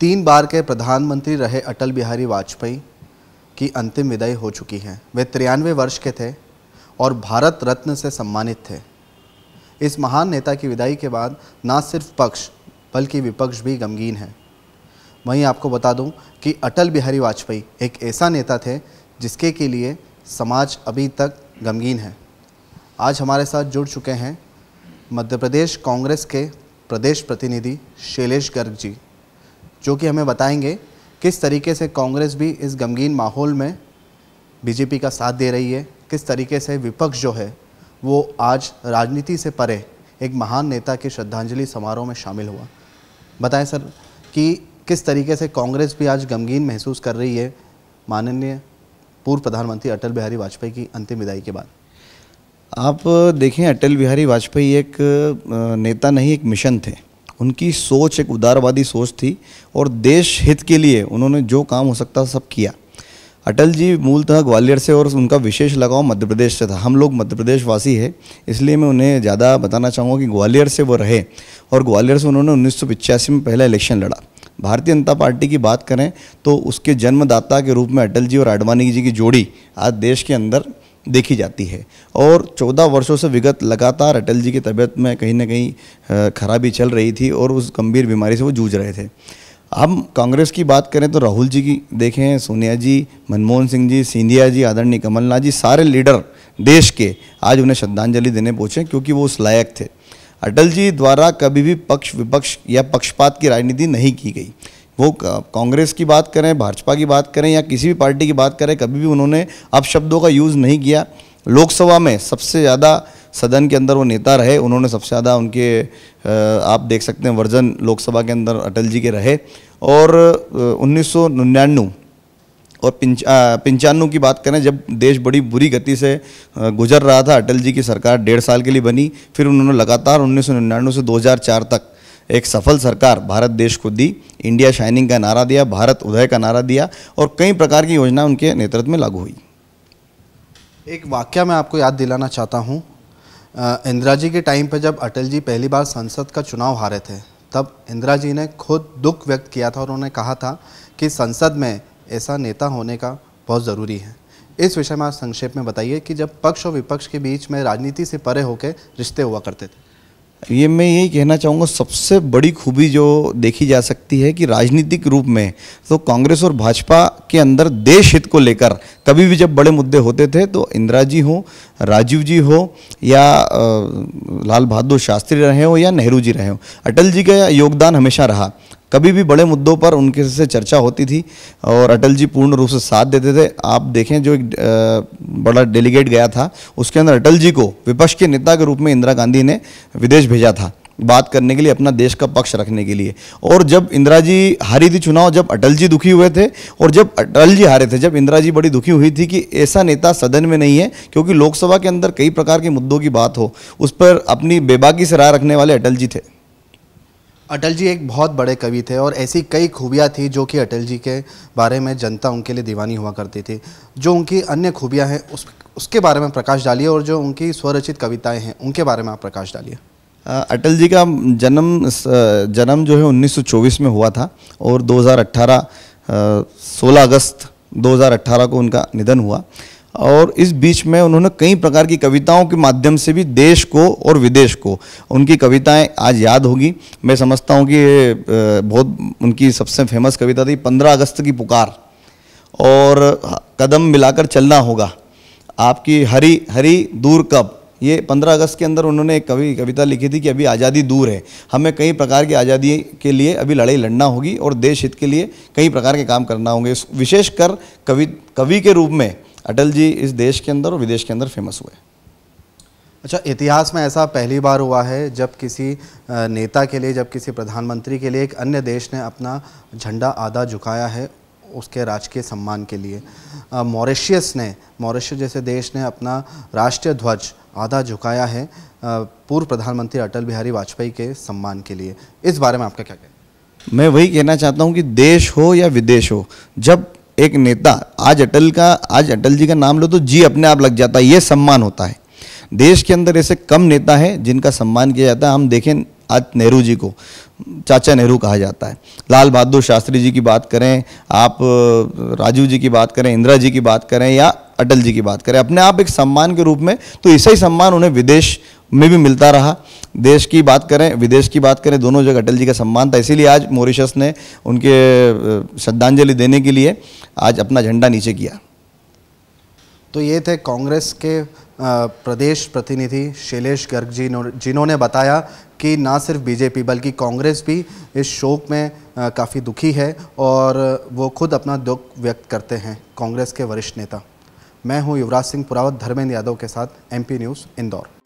तीन बार के प्रधानमंत्री रहे अटल बिहारी वाजपेयी की अंतिम विदाई हो चुकी है वे तिरानवे वर्ष के थे और भारत रत्न से सम्मानित थे इस महान नेता की विदाई के बाद ना सिर्फ पक्ष बल्कि विपक्ष भी गमगीन है वहीं आपको बता दूं कि अटल बिहारी वाजपेयी एक ऐसा नेता थे जिसके के लिए समाज अभी तक गमगीन है आज हमारे साथ जुड़ चुके हैं मध्य प्रदेश कांग्रेस के प्रदेश प्रतिनिधि शैलेश गर्ग जी जो कि हमें बताएंगे किस तरीके से कांग्रेस भी इस गमगीन माहौल में बीजेपी का साथ दे रही है किस तरीके से विपक्ष जो है वो आज राजनीति से परे एक महान नेता के श्रद्धांजलि समारोह में शामिल हुआ बताएं सर कि किस तरीके से कांग्रेस भी आज गमगीन महसूस कर रही है माननीय पूर्व प्रधानमंत्री अटल बिहारी वाजपेयी की अंतिम विदाई के बाद आप देखें अटल बिहारी वाजपेयी एक नेता नहीं एक मिशन थे उनकी सोच एक उदारवादी सोच थी और देश हित के लिए उन्होंने जो काम हो सकता सब किया अटल जी मूलतः ग्वालियर से और उनका विशेष लगाव मध्य प्रदेश से था हम लोग मध्य प्रदेश वासी है इसलिए मैं उन्हें ज़्यादा बताना चाहूँगा कि ग्वालियर से वो रहे और ग्वालियर से उन्होंने उन्नीस में पहला इलेक्शन लड़ा भारतीय जनता पार्टी की बात करें तो उसके जन्मदाता के रूप में अटल जी और आडवाणी जी की जोड़ी आज देश के अंदर देखी जाती है और 14 वर्षों से विगत लगातार अटल जी की तबीयत में कहीं ना कहीं खराबी चल रही थी और उस गंभीर बीमारी से वो जूझ रहे थे हम कांग्रेस की बात करें तो राहुल जी की देखें सोनिया जी मनमोहन सिंह जी सिंधिया जी आदरणीय कमलनाथ जी सारे लीडर देश के आज उन्हें श्रद्धांजलि देने पहुँचे क्योंकि वो उस लायक थे अटल जी द्वारा कभी भी पक्ष विपक्ष या पक्षपात की राजनीति नहीं की गई वो कांग्रेस की बात करें भाजपा की बात करें या किसी भी पार्टी की बात करें कभी भी उन्होंने अब शब्दों का यूज़ नहीं किया लोकसभा में सबसे ज़्यादा सदन के अंदर वो नेता रहे उन्होंने सबसे ज़्यादा उनके आप देख सकते हैं वर्जन लोकसभा के अंदर अटल जी के रहे और उन्नीस और पिंच पंचानवे की बात करें जब देश बड़ी बुरी गति से गुजर रहा था अटल जी की सरकार डेढ़ साल के लिए बनी फिर उन्होंने लगातार उन्नीस से 2004 तक एक सफल सरकार भारत देश को दी इंडिया शाइनिंग का नारा दिया भारत उदय का नारा दिया और कई प्रकार की योजना उनके नेतृत्व में लागू हुई एक वाक्य मैं आपको याद दिलाना चाहता हूँ इंदिरा जी के टाइम पर जब अटल जी पहली बार संसद का चुनाव हारे थे तब इंदिरा जी ने खुद दुख व्यक्त किया था और उन्होंने कहा था कि संसद में ऐसा नेता होने का बहुत ज़रूरी है इस विषय में आप संक्षेप में बताइए कि जब पक्ष और विपक्ष के बीच में राजनीति से परे होकर रिश्ते हुआ करते थे ये मैं यही कहना चाहूँगा सबसे बड़ी खूबी जो देखी जा सकती है कि राजनीतिक रूप में तो कांग्रेस और भाजपा के अंदर देश हित को लेकर कभी भी जब बड़े मुद्दे होते थे तो इंदिरा जी हो राजीव जी हो या लाल बहादुर शास्त्री रहे हो या नेहरू जी रहे हो अटल जी का योगदान हमेशा रहा कभी भी बड़े मुद्दों पर उनके से चर्चा होती थी और अटल जी पूर्ण रूप से साथ देते थे आप देखें जो एक बड़ा डेलीगेट गया था उसके अंदर अटल जी को विपक्ष के नेता के रूप में इंदिरा गांधी ने विदेश भेजा था बात करने के लिए अपना देश का पक्ष रखने के लिए और जब इंदिरा जी हारी थी चुनाव जब अटल जी दुखी हुए थे और जब अटल जी हारे थे जब इंदिरा जी बड़ी दुखी हुई थी कि ऐसा नेता सदन में नहीं है क्योंकि लोकसभा के अंदर कई प्रकार के मुद्दों की बात हो उस पर अपनी बेबाकी से राय रखने वाले अटल जी थे अटल जी एक बहुत बड़े कवि थे और ऐसी कई खूबियाँ थी जो कि अटल जी के बारे में जनता उनके लिए दीवानी हुआ करती थी जो उनकी अन्य खूबियाँ हैं उस उसके बारे में प्रकाश डालिए और जो उनकी स्वरचित कविताएं हैं उनके बारे में आप प्रकाश डालिए अटल जी का जन्म जन्म जो है 1924 में हुआ था और 2018 16 अगस्त 2018 को उनका निधन हुआ और इस बीच में उन्होंने कई प्रकार की कविताओं के माध्यम से भी देश को और विदेश को उनकी कविताएं आज याद होगी मैं समझता हूँ कि बहुत उनकी सबसे फेमस कविता थी पंद्रह अगस्त की पुकार और कदम मिलाकर चलना होगा आपकी हरी हरी दूर कब ये 15 अगस्त के अंदर उन्होंने एक कवि कविता लिखी थी कि अभी आज़ादी दूर है हमें कई प्रकार की आज़ादी के लिए अभी लड़ाई लड़ना होगी और देश हित के लिए कई प्रकार के काम करना होंगे विशेषकर कवि कवि के रूप में अटल जी इस देश के अंदर और विदेश के अंदर फेमस हुए अच्छा इतिहास में ऐसा पहली बार हुआ है जब किसी नेता के लिए जब किसी प्रधानमंत्री के लिए एक अन्य देश ने अपना झंडा आधा झुकाया है उसके राजकीय सम्मान के लिए मॉरिशियस ने मॉरिशियस जैसे देश ने अपना राष्ट्रीय ध्वज आधा झुकाया है पूर्व प्रधानमंत्री अटल बिहारी वाजपेयी के सम्मान के लिए इस बारे में आपका क्या कहना मैं वही कहना चाहता हूँ कि देश हो या विदेश हो जब एक नेता आज अटल का आज अटल जी का नाम लो तो जी अपने आप लग जाता है ये सम्मान होता है देश के अंदर ऐसे कम नेता हैं जिनका सम्मान किया जाता है हम देखें आज नेहरू जी को चाचा नेहरू कहा जाता है लाल बहादुर शास्त्री जी की बात करें आप राजू जी की बात करें इंदिरा जी की बात करें या अटल जी की बात करें अपने आप एक सम्मान के रूप में तो ऐसा ही सम्मान उन्हें विदेश में भी मिलता रहा देश की बात करें विदेश की बात करें दोनों जगह अटल जी का सम्मान था इसीलिए आज मॉरिशस ने उनके श्रद्धांजलि देने के लिए आज अपना झंडा नीचे किया तो ये थे कांग्रेस के प्रदेश प्रतिनिधि शैलेश गर्ग जी जिन्होंने बताया कि ना सिर्फ बीजेपी बल्कि कांग्रेस भी इस शोक में काफ़ी दुखी है और वो खुद अपना दुख व्यक्त करते हैं कांग्रेस के वरिष्ठ नेता मैं हूं युवराज सिंह पुरावत धर्मेंद्र यादव के साथ एमपी न्यूज़ इंदौर